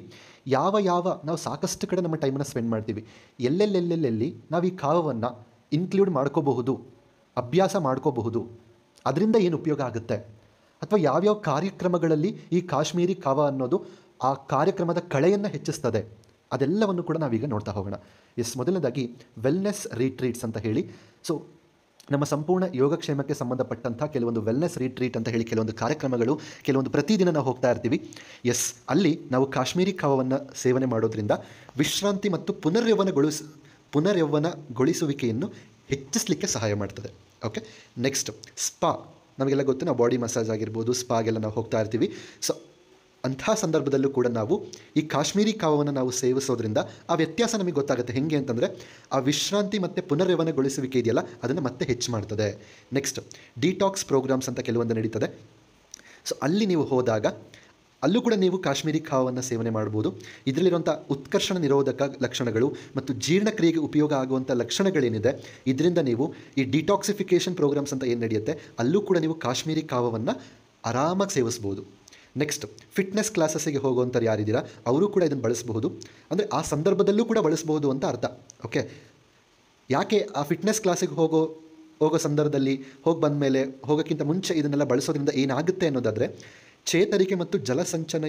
ಯಾವ ಯಾವ ನಾವು ಸಾಕಷ್ಟು ಕಡೆ ನಮ್ಮ ಟೈಮನ್ನು ಸ್ಪೆಂಡ್ ಮಾಡ್ತೀವಿ ಎಲ್ಲೆಲ್ಲೆಲ್ಲೆಲ್ಲಿ ನಾವು ಈ ಕಾವವನ್ನು ಇನ್ಕ್ಲೂಡ್ ಮಾಡ್ಕೋಬಹುದು ಅಭ್ಯಾಸ ಮಾಡ್ಕೋಬಹುದು ಅದರಿಂದ ಏನು ಉಪಯೋಗ ಆಗುತ್ತೆ ಅಥವಾ ಯಾವ್ಯಾವ ಕಾರ್ಯಕ್ರಮಗಳಲ್ಲಿ ಈ ಕಾಶ್ಮೀರಿ ಕಾವ ಅನ್ನೋದು ಆ ಕಾರ್ಯಕ್ರಮದ ಕಳೆಯನ್ನು ಹೆಚ್ಚಿಸ್ತದೆ ಅದೆಲ್ಲವನ್ನು ಕೂಡ ನಾವೀಗ ನೋಡ್ತಾ ಹೋಗೋಣ ಎಸ್ ಮೊದಲನೇದಾಗಿ ವೆಲ್ನೆಸ್ ರಿಟ್ರೀಟ್ಸ್ ಅಂತ ಹೇಳಿ ಸೊ ನಮ್ಮ ಸಂಪೂರ್ಣ ಯೋಗಕ್ಷೇಮಕ್ಕೆ ಸಂಬಂಧಪಟ್ಟಂಥ ಕೆಲವೊಂದು ವೆಲ್ನೆಸ್ ರಿಟ್ರೀಟ್ ಅಂತ ಹೇಳಿ ಕೆಲವೊಂದು ಕಾರ್ಯಕ್ರಮಗಳು ಕೆಲವೊಂದು ಪ್ರತಿದಿನ ನಾವು ಹೋಗ್ತಾ ಇರ್ತೀವಿ ಎಸ್ ಅಲ್ಲಿ ನಾವು ಕಾಶ್ಮೀರಿ ಕಾವವನ್ನು ಸೇವನೆ ಮಾಡೋದ್ರಿಂದ ವಿಶ್ರಾಂತಿ ಮತ್ತು ಪುನರ್ಯೌವನಗೊಳಿಸ ಪುನರ್ಯೌವನಗೊಳಿಸುವಿಕೆಯನ್ನು ಹೆಚ್ಚಿಸಲಿಕ್ಕೆ ಸಹಾಯ ಮಾಡ್ತದೆ ಓಕೆ ನೆಕ್ಸ್ಟ್ ಸ್ಪಾ ನಮಗೆಲ್ಲ ಗೊತ್ತು ನಾವು ಬಾಡಿ ಮಸಾಜ್ ಆಗಿರ್ಬೋದು ಸ್ಪಾಗೆಲ್ಲ ನಾವು ಹೋಗ್ತಾ ಇರ್ತೀವಿ ಸೊ ಅಂಥ ಸಂದರ್ಭದಲ್ಲೂ ಕೂಡ ನಾವು ಈ ಕಾಶ್ಮೀರಿ ಕಾವವನ್ನು ನಾವು ಸೇವಿಸೋದ್ರಿಂದ ಆ ವ್ಯತ್ಯಾಸ ನಮಗೆ ಗೊತ್ತಾಗುತ್ತೆ ಹೆಂಗೆ ಅಂತಂದರೆ ಆ ವಿಶ್ರಾಂತಿ ಮತ್ತು ಪುನರ್ರವನಗೊಳಿಸುವಿಕೆ ಇದೆಯಲ್ಲ ಅದನ್ನು ಮತ್ತೆ ಹೆಚ್ಚು ಮಾಡ್ತದೆ ನೆಕ್ಸ್ಟ್ ಡಿಟಾಕ್ಸ್ ಪ್ರೋಗ್ರಾಮ್ಸ್ ಅಂತ ಕೆಲವೊಂದು ನಡೀತದೆ ಸೊ ಅಲ್ಲಿ ನೀವು ಹೋದಾಗ ಅಲ್ಲೂ ಕೂಡ ನೀವು ಕಾಶ್ಮೀರಿ ಕಾವವನ್ನು ಸೇವನೆ ಮಾಡ್ಬೋದು ಇದರಲ್ಲಿರುವಂಥ ಉತ್ಕರ್ಷಣ ನಿರೋಧಕ ಲಕ್ಷಣಗಳು ಮತ್ತು ಜೀರ್ಣಕ್ರಿಯೆಗೆ ಉಪಯೋಗ ಆಗುವಂಥ ಲಕ್ಷಣಗಳೇನಿದೆ ಇದರಿಂದ ನೀವು ಈ ಡಿಟಾಕ್ಸಿಫಿಕೇಷನ್ ಪ್ರೋಗ್ರಾಮ್ಸ್ ಅಂತ ಏನು ನಡೆಯುತ್ತೆ ಅಲ್ಲೂ ಕೂಡ ನೀವು ಕಾಶ್ಮೀರಿ ಕಾವವನ್ನು ಆರಾಮಾಗಿ ಸೇವಿಸ್ಬೋದು ನೆಕ್ಸ್ಟ್ ಫಿಟ್ನೆಸ್ ಕ್ಲಾಸಸ್ಸಿಗೆ ಹೋಗುವಂಥವ್ರು ಯಾರಿದ್ದೀರಾ ಅವರು ಕೂಡ ಇದನ್ನು ಬಳಸಬಹುದು ಅಂದರೆ ಆ ಸಂದರ್ಭದಲ್ಲೂ ಕೂಡ ಬಳಸಬಹುದು ಅಂತ ಅರ್ಥ ಓಕೆ ಯಾಕೆ ಆ ಫಿಟ್ನೆಸ್ ಕ್ಲಾಸಿಗೆ ಹೋಗೋ ಹೋಗೋ ಸಂದರ್ಭದಲ್ಲಿ ಹೋಗಿ ಬಂದ ಮೇಲೆ ಹೋಗೋಕ್ಕಿಂತ ಮುಂಚೆ ಇದನ್ನೆಲ್ಲ ಬಳಸೋದ್ರಿಂದ ಏನಾಗುತ್ತೆ ಅನ್ನೋದಾದರೆ ಚೇತರಿಕೆ ಮತ್ತು ಜಲಸಂಚನ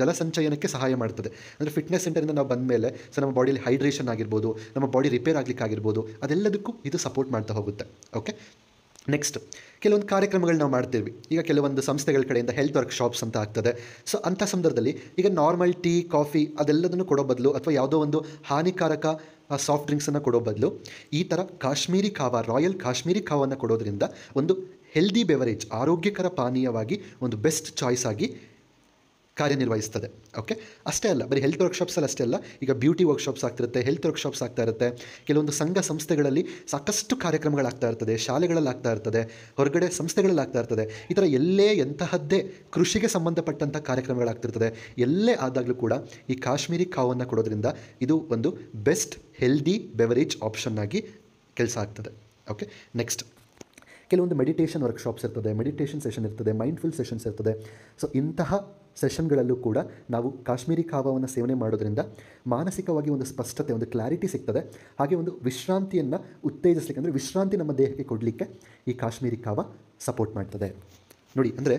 ಜಲಸಂಚಯನಕ್ಕೆ ಸಹಾಯ ಮಾಡ್ತದೆ ಅಂದರೆ ಫಿಟ್ನೆಸ್ ಸೆಂಟರಿಂದ ನಾವು ಬಂದ ಮೇಲೆ ಸೊ ನಮ್ಮ ಬಾಡಿಲಿ ಹೈಡ್ರೇಷನ್ ಆಗಿರ್ಬೋದು ನಮ್ಮ ಬಾಡಿ ರಿಪೇರ್ ಆಗಲಿಕ್ಕಾಗಿರ್ಬೋದು ಅದೆಲ್ಲದಕ್ಕೂ ಇದು ಸಪೋರ್ಟ್ ಮಾಡ್ತಾ ಹೋಗುತ್ತೆ ಓಕೆ ನೆಕ್ಸ್ಟ್ ಕೆಲವೊಂದು ಕಾರ್ಯಕ್ರಮಗಳು ನಾವು ಮಾಡ್ತೀವಿ ಈಗ ಕೆಲವೊಂದು ಸಂಸ್ಥೆಗಳ ಕಡೆಯಿಂದ ಹೆಲ್ತ್ ವರ್ಕ್ಶಾಪ್ಸ್ ಅಂತ ಆಗ್ತದೆ ಸೊ ಅಂಥ ಸಂದರ್ಭದಲ್ಲಿ ಈಗ ನಾರ್ಮಲ್ ಟೀ ಕಾಫಿ ಅದೆಲ್ಲದನ್ನು ಕೊಡೋ ಬದಲು ಅಥವಾ ಯಾವುದೋ ಒಂದು ಹಾನಿಕಾರಕ ಸಾಫ್ಟ್ ಡ್ರಿಂಕ್ಸನ್ನು ಕೊಡೋ ಬದಲು ಈ ಥರ ಕಾಶ್ಮೀರಿ ಕಾವ ರಾಯಲ್ ಕಾಶ್ಮೀರಿ ಕಾವನ್ನು ಕೊಡೋದ್ರಿಂದ ಒಂದು ಹೆಲ್ದಿ ಬೆವರೇಜ್ ಆರೋಗ್ಯಕರ ಪಾನೀಯವಾಗಿ ಒಂದು ಬೆಸ್ಟ್ ಚಾಯ್ಸ್ ಆಗಿ ಕಾರ್ಯನಿರ್ವಹಿಸ್ತದೆ ಓಕೆ ಅಷ್ಟೇ ಅಲ್ಲ ಬರೀ ಹೆಲ್ತ್ ವರ್ಕ್ಶಾಪ್ಸಲ್ಲಿ ಅಷ್ಟೇ ಅಲ್ಲ ಈಗ ಬ್ಯೂಟಿ ವರ್ಕ್ಶಾಪ್ಸ್ ಆಗ್ತಿರುತ್ತೆ ಹೆಲ್ತ್ ವರ್ಕ್ಶಾಪ್ಸ್ ಆಗ್ತಾ ಇರುತ್ತೆ ಕೆಲವೊಂದು ಸಂಘ ಸಂಸ್ಥೆಗಳಲ್ಲಿ ಸಾಕಷ್ಟು ಕಾರ್ಯಕ್ರಮಗಳಾಗ್ತಾ ಇರ್ತದೆ ಶಾಲೆಗಳಲ್ಲಿ ಆಗ್ತಾ ಇರ್ತದೆ ಹೊರಗಡೆ ಸಂಸ್ಥೆಗಳಲ್ಲಿ ಆಗ್ತಾ ಇರ್ತದೆ ಈ ಥರ ಎಲ್ಲೇ ಎಂತಹದ್ದೇ ಕೃಷಿಗೆ ಸಂಬಂಧಪಟ್ಟಂಥ ಕಾರ್ಯಕ್ರಮಗಳಾಗ್ತಿರ್ತದೆ ಎಲ್ಲೇ ಆದಾಗಲೂ ಕೂಡ ಈ ಕಾಶ್ಮೀರಿ ಕಾವನ್ನು ಕೊಡೋದ್ರಿಂದ ಇದು ಒಂದು ಬೆಸ್ಟ್ ಹೆಲ್ದಿ ಬೆವರೇಜ್ ಆಪ್ಷನ್ ಆಗಿ ಕೆಲಸ ಆಗ್ತದೆ ಓಕೆ ನೆಕ್ಸ್ಟ್ ಕೆಲವೊಂದು ಮೆಡಿಟೇಷನ್ ವರ್ಕ್ಶಾಪ್ಸ್ ಇರ್ತದೆ ಮೆಡಿಟೇಷನ್ ಸೆಷನ್ ಇರ್ತದೆ ಮೈಂಡ್ಫುಲ್ ಸೆಷನ್ಸ್ ಇರ್ತದೆ ಸೊ ಇಂತಹ ಸೆಷನ್ಗಳಲ್ಲೂ ಕೂಡ ನಾವು ಕಾಶ್ಮೀರಿ ಕಾವವನ್ನು ಸೇವನೆ ಮಾಡೋದರಿಂದ ಮಾನಸಿಕವಾಗಿ ಒಂದು ಸ್ಪಷ್ಟತೆ ಒಂದು ಕ್ಲಾರಿಟಿ ಸಿಗ್ತದೆ ಹಾಗೆ ಒಂದು ವಿಶ್ರಾಂತಿಯನ್ನು ಉತ್ತೇಜಿಸಲಿಕ್ಕೆ ಅಂದರೆ ವಿಶ್ರಾಂತಿ ನಮ್ಮ ದೇಹಕ್ಕೆ ಕೊಡಲಿಕ್ಕೆ ಈ ಕಾಶ್ಮೀರಿ ಕಾವ ಸಪೋರ್ಟ್ ಮಾಡ್ತದೆ ನೋಡಿ ಅಂದರೆ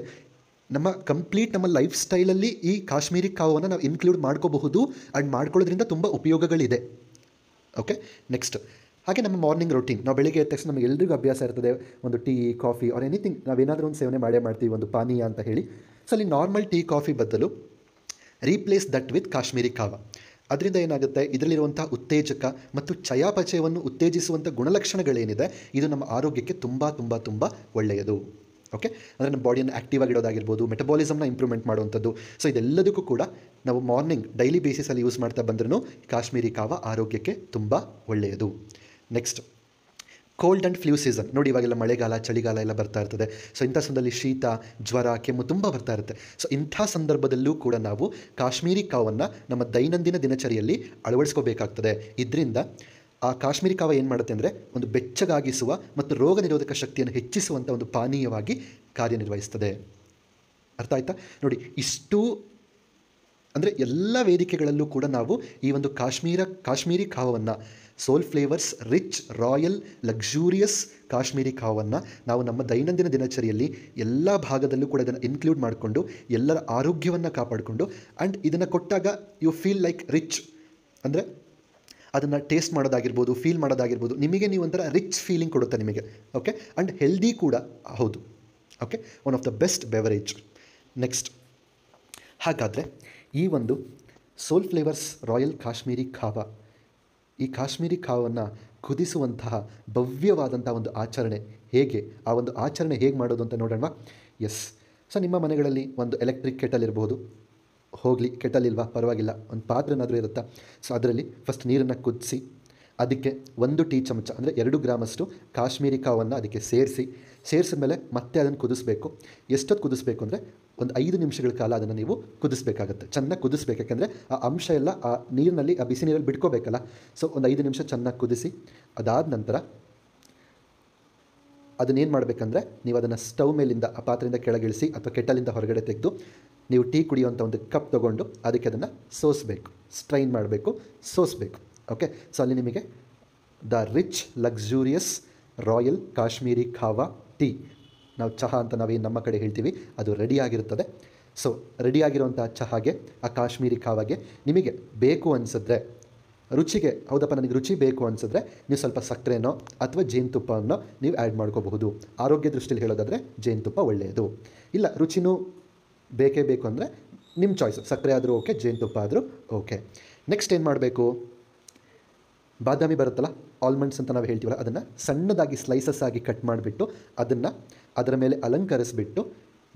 ನಮ್ಮ ಕಂಪ್ಲೀಟ್ ನಮ್ಮ ಲೈಫ್ ಸ್ಟೈಲಲ್ಲಿ ಈ ಕಾಶ್ಮೀರಿ ಕಾವವನ್ನು ನಾವು ಇನ್ಕ್ಲೂಡ್ ಮಾಡ್ಕೋಬಹುದು ಆ್ಯಂಡ್ ಮಾಡ್ಕೊಳ್ಳೋದ್ರಿಂದ ತುಂಬ ಉಪಯೋಗಗಳಿದೆ ಓಕೆ ನೆಕ್ಸ್ಟ್ ಹಾಗೆ ನಮ್ಮ ಮಾರ್ನಿಂಗ್ ರೊಟೀನ್ ನಾವು ಬೆಳಿಗ್ಗೆ ಎದ್ದ ತಕ್ಷಣ ನಮಗೆ ಎಲ್ರಿಗೂ ಅಭ್ಯಾಸ ಇರ್ತದೆ ಒಂದು ಟೀ ಕಾಫಿ ಆರ್ ಎನಿಥಿಂಗ್ ನಾವೇನಾದರೂ ಒಂದು ಸೇವನೆ ಮಾಡೇ ಮಾಡ್ತೀವಿ ಒಂದು ಪಾನೀಯ ಅಂತ ಹೇಳಿ ಸೊ ಅಲ್ಲಿ ನಾರ್ಮಲ್ ಟೀ ಕಾಫಿ ಬದಲು replace that with Kashmiri kahwa ಅದರಿಂದ ಏನಾಗುತ್ತೆ ಇದರಲ್ಲಿರುವಂಥ ಉತ್ತೇಜಕ ಮತ್ತು ಚಯಾಪಚಯವನ್ನು ಉತ್ತೇಜಿಸುವಂಥ ಗುಣಲಕ್ಷಣಗಳೇನಿದೆ ಇದು ನಮ್ಮ ಆರೋಗ್ಯಕ್ಕೆ ತುಂಬ ತುಂಬ ತುಂಬ ಒಳ್ಳೆಯದು ಓಕೆ ಅಂದರೆ ನಮ್ಮ ಬಾಡಿಯನ್ನು ಆ್ಯಕ್ಟಿವ್ ಆಗಿಡೋದಾಗಿರ್ಬೋದು ಮೆಟಬಾಲಿಸಮ್ನ ಇಂಪ್ರೂವ್ಮೆಂಟ್ ಮಾಡುವಂಥದ್ದು ಸೊ ಇದೆಲ್ಲದಕ್ಕೂ ಕೂಡ ನಾವು ಮಾರ್ನಿಂಗ್ ಡೈಲಿ ಬೇಸಿಸಲ್ಲಿ ಯೂಸ್ ಮಾಡ್ತಾ ಬಂದ್ರೂ ಕಾಶ್ಮೀರಿ ಕಾವ ಆರೋಗ್ಯಕ್ಕೆ ತುಂಬ ಒಳ್ಳೆಯದು next cold and flu season ನೋಡಿ ಇವಾಗೆಲ್ಲ ಮಳೆಗಾಲ ಚಳಿಗಾಲ ಎಲ್ಲ ಬರ್ತಾ ಇರ್ತದೆ ಸೊ ಇಂಥ ಸಂದರ್ಭದಲ್ಲಿ ಶೀತ ಜ್ವರ ಕೆಮ್ಮು ತುಂಬ ಬರ್ತಾ ಇರುತ್ತೆ ಸೊ ಇಂಥ ಸಂದರ್ಭದಲ್ಲೂ ಕೂಡ ನಾವು ಕಾಶ್ಮೀರಿ ಕಾವನ್ನು ನಮ್ಮ ದೈನಂದಿನ ದಿನಚರಿಯಲ್ಲಿ ಅಳವಡಿಸ್ಕೋಬೇಕಾಗ್ತದೆ ಇದರಿಂದ ಆ ಕಾಶ್ಮೀರಿ ಕಾವ ಏನು ಮಾಡುತ್ತೆ ಅಂದರೆ ಒಂದು ಬೆಚ್ಚಗಾಗಿಸುವ ಮತ್ತು ರೋಗ ನಿರೋಧಕ ಶಕ್ತಿಯನ್ನು ಹೆಚ್ಚಿಸುವಂಥ ಒಂದು ಪಾನೀಯವಾಗಿ ಕಾರ್ಯನಿರ್ವಹಿಸ್ತದೆ ಅರ್ಥ ಆಯ್ತಾ ನೋಡಿ ಇಷ್ಟು ಅಂದರೆ ಎಲ್ಲ ವೇದಿಕೆಗಳಲ್ಲೂ ಕೂಡ ನಾವು ಈ ಒಂದು ಕಾಶ್ಮೀರ ಕಾಶ್ಮೀರಿ ಕಾವವನ್ನು soul flavours rich royal luxurious Kashmiri ಕಾವನ್ನು ನಾವು ನಮ್ಮ ದೈನಂದಿನ ದಿನಚರಿಯಲ್ಲಿ ಎಲ್ಲ ಭಾಗದಲ್ಲೂ ಕೂಡ ಇದನ್ನು ಇನ್ಕ್ಲೂಡ್ ಮಾಡಿಕೊಂಡು ಎಲ್ಲರ ಆರೋಗ್ಯವನ್ನು ಕಾಪಾಡಿಕೊಂಡು ಆ್ಯಂಡ್ ಇದನ್ನು ಕೊಟ್ಟಾಗ ಯು ಫೀಲ್ ಲೈಕ್ ರಿಚ್ ಅಂದರೆ ಅದನ್ನು ಟೇಸ್ಟ್ ಮಾಡೋದಾಗಿರ್ಬೋದು ಫೀಲ್ ಮಾಡೋದಾಗಿರ್ಬೋದು ನಿಮಗೆ ನೀವು ಒಂಥರ ರಿಚ್ ಫೀಲಿಂಗ್ ಕೊಡುತ್ತೆ ನಿಮಗೆ ಓಕೆ ಆ್ಯಂಡ್ ಹೆಲ್ದಿ ಕೂಡ ಹೌದು okay one of the best beverage next ಹಾಗಾದರೆ ಈ ಒಂದು soul flavours royal Kashmiri kahwa ಈ ಕಾಶ್ಮೀರಿ ಕಾವನ್ನು ಕುದಿಸುವಂತಹ ಭವ್ಯವಾದಂಥ ಒಂದು ಆಚರಣೆ ಹೇಗೆ ಆ ಒಂದು ಆಚರಣೆ ಹೇಗೆ ಮಾಡೋದು ಅಂತ ನೋಡೋಣವಾ ಎಸ್ ಸೊ ನಿಮ್ಮ ಮನೆಗಳಲ್ಲಿ ಒಂದು ಎಲೆಕ್ಟ್ರಿಕ್ ಕೆಟಲ್ ಇರಬಹುದು ಹೋಗಲಿ ಕೆಟಲ್ ಇಲ್ವಾ ಪರವಾಗಿಲ್ಲ ಒಂದು ಪಾತ್ರೆನಾದರೂ ಇರುತ್ತಾ ಸೊ ಅದರಲ್ಲಿ ಫಸ್ಟ್ ನೀರನ್ನು ಕುದಿಸಿ ಅದಕ್ಕೆ ಒಂದು ಟೀ ಚಮಚ ಅಂದರೆ ಎರಡು ಗ್ರಾಮಷ್ಟು ಕಾಶ್ಮೀರಿ ಕಾವನ್ನು ಅದಕ್ಕೆ ಸೇರಿಸಿ ಸೇರಿಸಿದ ಮೇಲೆ ಮತ್ತೆ ಅದನ್ನು ಕುದಿಸ್ಬೇಕು ಎಷ್ಟೊತ್ತು ಕುದಿಸ್ಬೇಕು ಅಂದರೆ ಒಂದು ಐದು ನಿಮಿಷಗಳ ಕಾಲ ಅದನ್ನು ನೀವು ಕುದಿಸ್ಬೇಕಾಗುತ್ತೆ ಚೆನ್ನಾಗಿ ಕುದಿಸ್ಬೇಕು ಯಾಕೆಂದರೆ ಆ ಅಂಶ ಎಲ್ಲ ಆ ನೀರಿನಲ್ಲಿ ಆ ಬಿಸಿ ನೀರಲ್ಲಿ ಬಿಟ್ಕೋಬೇಕಲ್ಲ ಸೊ ಒಂದು ಐದು ನಿಮಿಷ ಚೆನ್ನಾಗಿ ಕುದಿಸಿ ಅದಾದ ನಂತರ ಅದನ್ನೇನು ಮಾಡಬೇಕಂದ್ರೆ ನೀವು ಅದನ್ನು ಸ್ಟವ್ ಮೇಲಿಂದ ಆ ಪಾತ್ರೆಯಿಂದ ಕೆಳಗಿಳಿಸಿ ಅಥವಾ ಕೆಟ್ಟಲಿಂದ ಹೊರಗಡೆ ತೆಗೆದು ನೀವು ಟೀ ಕುಡಿಯುವಂಥ ಒಂದು ಕಪ್ ತೊಗೊಂಡು ಅದಕ್ಕೆ ಅದನ್ನು ಸೋಸಬೇಕು ಸ್ಟ್ರೈನ್ ಮಾಡಬೇಕು ಸೋಸಬೇಕು ಓಕೆ ಸೊ ಅಲ್ಲಿ ನಿಮಗೆ the rich luxurious royal Kashmiri kahwa tea ನಾವು ಚಹಾ ಅಂತ ನಾವೇನು ನಮ್ಮ ಕಡೆ ಹೇಳ್ತೀವಿ ಅದು ರೆಡಿಯಾಗಿರುತ್ತದೆ ಸೊ ರೆಡಿಯಾಗಿರುವಂಥ ಚಹಾಗೆ ಆ ಕಾಶ್ಮೀರಿ ಕಾವಾಗೆ ನಿಮಗೆ ಬೇಕು ಅನಿಸಿದ್ರೆ ರುಚಿಗೆ ಹೌದಪ್ಪ ನನಗೆ ರುಚಿ ಬೇಕು ಅನಿಸಿದ್ರೆ ನೀವು ಸ್ವಲ್ಪ ಸಕ್ಕರೆನೋ ಅಥವಾ ಜೇನುತುಪ್ಪನೋ ನೀವು ಆ್ಯಡ್ ಮಾಡ್ಕೋಬಹುದು ಆರೋಗ್ಯ ದೃಷ್ಟಿಯಲ್ಲಿ ಹೇಳೋದಾದರೆ ಜೇನುತುಪ್ಪ ಒಳ್ಳೆಯದು ಇಲ್ಲ ರುಚಿನೂ ಬೇಕೇ ಬೇಕು ಅಂದರೆ ನಿಮ್ಮ ಚಾಯ್ಸ್ ಸಕ್ಕರೆ ಆದರೂ ಓಕೆ ಜೇನುತುಪ್ಪ ಆದರೂ ಓಕೆ ನೆಕ್ಸ್ಟ್ ಏನು ಮಾಡಬೇಕು ಬಾದಾಮಿ ಬರುತ್ತಲ್ಲ ಆಲ್ಮಂಡ್ಸ್ ಅಂತ ನಾವು ಹೇಳ್ತೀವಲ್ಲ ಅದನ್ನು ಸಣ್ಣದಾಗಿ ಸ್ಲೈಸಸ್ ಆಗಿ ಕಟ್ ಮಾಡಿಬಿಟ್ಟು ಅದನ್ನು ಅದರ ಮೇಲೆ ಅಲಂಕರಿಸಿಬಿಟ್ಟು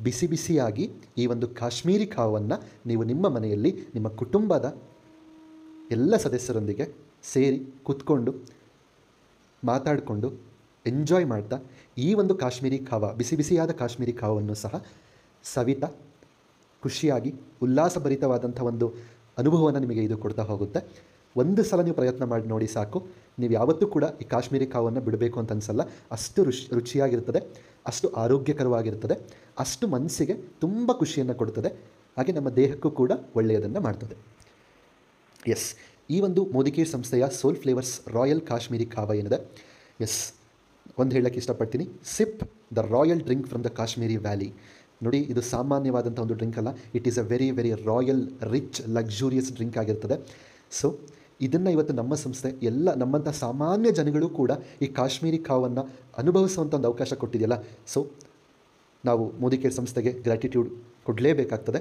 ಬಿಸಿ ಬಿಸಿಯಾಗಿ ಈ ಒಂದು ಕಾಶ್ಮೀರಿ ಕಾವನ್ನು ನೀವು ನಿಮ್ಮ ಮನೆಯಲ್ಲಿ ನಿಮ್ಮ ಕುಟುಂಬದ ಎಲ್ಲ ಸದಸ್ಯರೊಂದಿಗೆ ಸೇರಿ ಕೂತ್ಕೊಂಡು ಮಾತಾಡಿಕೊಂಡು ಎಂಜಾಯ್ ಮಾಡ್ತಾ ಈ ಒಂದು ಕಾಶ್ಮೀರಿ ಕಾವ ಬಿಸಿ ಬಿಸಿಯಾದ ಕಾಶ್ಮೀರಿ ಖಾವನ್ನು ಸಹ ಸವಿತಾ ಖುಷಿಯಾಗಿ ಉಲ್ಲಾಸಭರಿತವಾದಂಥ ಒಂದು ಅನುಭವವನ್ನು ನಿಮಗೆ ಇದು ಕೊಡ್ತಾ ಹೋಗುತ್ತೆ ಒಂದು ಸಲ ನೀವು ಪ್ರಯತ್ನ ಮಾಡಿ ನೋಡಿ ಸಾಕು ನೀವು ಯಾವತ್ತೂ ಕೂಡ ಈ ಕಾಶ್ಮೀರಿ ಕಾವನ್ನು ಬಿಡಬೇಕು ಅಂತ ಅನಿಸಲ್ಲ ಅಷ್ಟು ರುಚಿ ರುಚಿಯಾಗಿರ್ತದೆ ಅಷ್ಟು ಆರೋಗ್ಯಕರವಾಗಿರ್ತದೆ ಅಷ್ಟು ಮನಸ್ಸಿಗೆ ತುಂಬ ಖುಷಿಯನ್ನು ಕೊಡ್ತದೆ ಹಾಗೆ ನಮ್ಮ ದೇಹಕ್ಕೂ ಕೂಡ ಒಳ್ಳೆಯದನ್ನು ಮಾಡ್ತದೆ ಎಸ್ ಈ ಒಂದು ಮೋದಿಕೇರ್ ಸಂಸ್ಥೆಯ soul flavours royal Kashmiri kahwa ಏನಿದೆ ಎಸ್ ಒಂದು ಹೇಳೋಕ್ಕೆ ಇಷ್ಟಪಡ್ತೀನಿ sip the royal drink from the Kashmiri valley ನೋಡಿ ಇದು ಸಾಮಾನ್ಯವಾದಂಥ ಒಂದು ಡ್ರಿಂಕ್ ಅಲ್ಲ it is a very very royal rich luxurious drink ಆಗಿರ್ತದೆ ಸೊ ಇದನ್ನು ಇವತ್ತು ನಮ್ಮ ಸಂಸ್ಥೆ ಎಲ್ಲ ನಮ್ಮಂಥ ಸಾಮಾನ್ಯ ಜನಗಳು ಕೂಡ ಈ ಕಾಶ್ಮೀರಿ ಕಾವನ್ನು ಅನುಭವಿಸುವಂಥ ಒಂದು ಅವಕಾಶ ಕೊಟ್ಟಿದೆಯಲ್ಲ ಸೊ ನಾವು ಮೋದಿ ಕೇರ್ ಸಂಸ್ಥೆಗೆ ಗ್ರ್ಯಾಟಿಟ್ಯೂಡ್ ಕೊಡಲೇಬೇಕಾಗ್ತದೆ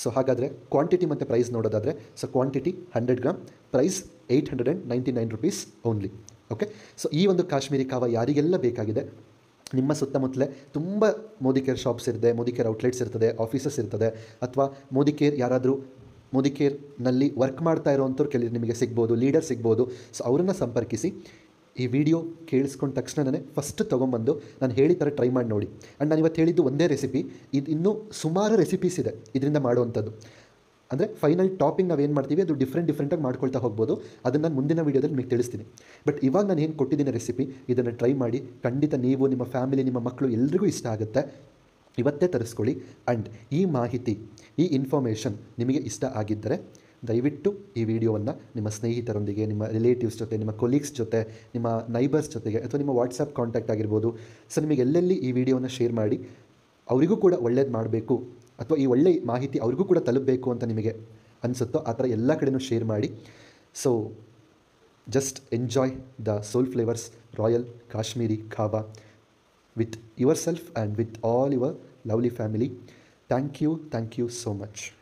ಸೊ ಹಾಗಾದರೆ ಕ್ವಾಂಟಿಟಿ ಮತ್ತು ಪ್ರೈಸ್ ನೋಡೋದಾದರೆ so quantity hundred gram price eight hundred and ninety nine rupees only okay so ಈ ಒಂದು ಕಾಶ್ಮೀರಿ ಕಾವ ಯಾರಿಗೆಲ್ಲ ಬೇಕಾಗಿದೆ ನಿಮ್ಮ ಸುತ್ತಮುತ್ತಲೇ ತುಂಬ ಮೋದಿ ಕೇರ್ ಶಾಪ್ಸ್ ಇರುತ್ತೆ ಮೋದಿ ಕೇರ್ ಔಟ್ಲೆಟ್ಸ್ ಇರ್ತದೆ ಆಫೀಸಸ್ ಇರ್ತದೆ ಅಥವಾ ಮೋದಿ ಕೇರ್ ಯಾರಾದರೂ ಮುದಿಕೇರ್ನಲ್ಲಿ ವರ್ಕ್ ಮಾಡ್ತಾ ಇರೋವಂಥವ್ರು ಕೆಲ ನಿಮಗೆ ಸಿಗ್ಬೋದು ಲೀಡರ್ ಸಿಗ್ಬೋದು ಸೊ ಅವರನ್ನು ಸಂಪರ್ಕಿಸಿ ಈ ವಿಡಿಯೋ ಕೇಳಿಸ್ಕೊಂಡ ತಕ್ಷಣನೇ ಫಸ್ಟ್ ತೊಗೊಂಬಂದು ನಾನು ಹೇಳಿದ ಥರ ಟ್ರೈ ಮಾಡಿ ನೋಡಿ ಆ್ಯಂಡ್ ನಾನು ಇವತ್ತು ಹೇಳಿದ್ದು ಒಂದೇ ರೆಸಿಪಿ ಇದು ಇನ್ನೂ ಸುಮಾರು ರೆಸಿಪೀಸ್ ಇದೆ ಇದರಿಂದ ಮಾಡುವಂಥದ್ದು ಅಂದರೆ ಫೈನಲ್ ಟಾಪಿಂಗ್ ನಾವು ಏನು ಮಾಡ್ತೀವಿ ಅದು ಡಿಫ್ರೆಂಟ್ ಡಿಫ್ರೆಂಟಾಗಿ ಮಾಡ್ಕೊಳ್ತಾ ಹೋಗ್ಬೋದು ಅದನ್ನು ನಾನು ಮುಂದಿನ ವೀಡಿಯೋದಲ್ಲಿ ನಿಮಗೆ ತಿಳಿಸ್ತೀನಿ ಬಟ್ ಇವಾಗ ನಾನು ಏನು ಕೊಟ್ಟಿದ್ದೀನಿ ರೆಸಿಪಿ ಇದನ್ನು ಟ್ರೈ ಮಾಡಿ ಖಂಡಿತ ನೀವು ನಿಮ್ಮ ಫ್ಯಾಮಿಲಿ ನಿಮ್ಮ ಮಕ್ಕಳು ಎಲ್ರಿಗೂ ಇಷ್ಟ ಆಗುತ್ತೆ ಇವತ್ತೇ ತರಿಸ್ಕೊಳ್ಳಿ ಆ್ಯಂಡ್ ಈ ಮಾಹಿತಿ ಈ ಇನ್ಫಾರ್ಮೇಷನ್ ನಿಮಗೆ ಇಷ್ಟ ಆಗಿದ್ದರೆ ದಯವಿಟ್ಟು ಈ ವಿಡಿಯೋವನ್ನು ನಿಮ್ಮ ಸ್ನೇಹಿತರೊಂದಿಗೆ ನಿಮ್ಮ ರಿಲೇಟಿವ್ಸ್ ಜೊತೆ ನಿಮ್ಮ ಕೊಲೀಗ್ಸ್ ಜೊತೆ ನಿಮ್ಮ ನೈಬರ್ಸ್ ಜೊತೆಗೆ ಅಥವಾ ನಿಮ್ಮ ವಾಟ್ಸಪ್ ಕಾಂಟ್ಯಾಕ್ಟ್ ಆಗಿರ್ಬೋದು ಸೊ ನಿಮಗೆ ಎಲ್ಲೆಲ್ಲಿ ಈ ವಿಡಿಯೋವನ್ನು ಶೇರ್ ಮಾಡಿ ಅವರಿಗೂ ಕೂಡ ಒಳ್ಳೇದು ಮಾಡಬೇಕು ಅಥವಾ ಈ ಒಳ್ಳೆಯ ಮಾಹಿತಿ ಅವ್ರಿಗೂ ಕೂಡ ತಲುಪಬೇಕು ಅಂತ ನಿಮಗೆ ಅನಿಸುತ್ತೋ ಆ ಥರ ಎಲ್ಲ ಕಡೆಯೂ ಶೇರ್ ಮಾಡಿ so just enjoy the soul flavours royal Kashmiri kahwa with yourself and with all your lovely family. Thank you. Thank you so much.